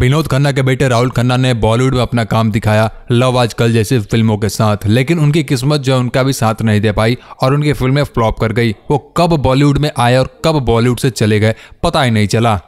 विनोद खन्ना के बेटे राहुल खन्ना ने बॉलीवुड में अपना काम दिखाया लव आजकल जैसी फिल्मों के साथ लेकिन उनकी किस्मत जो है उनका भी साथ नहीं दे पाई और उनकी फिल्में फ्लॉप कर गई वो कब बॉलीवुड में आए और कब बॉलीवुड से चले गए पता ही नहीं चला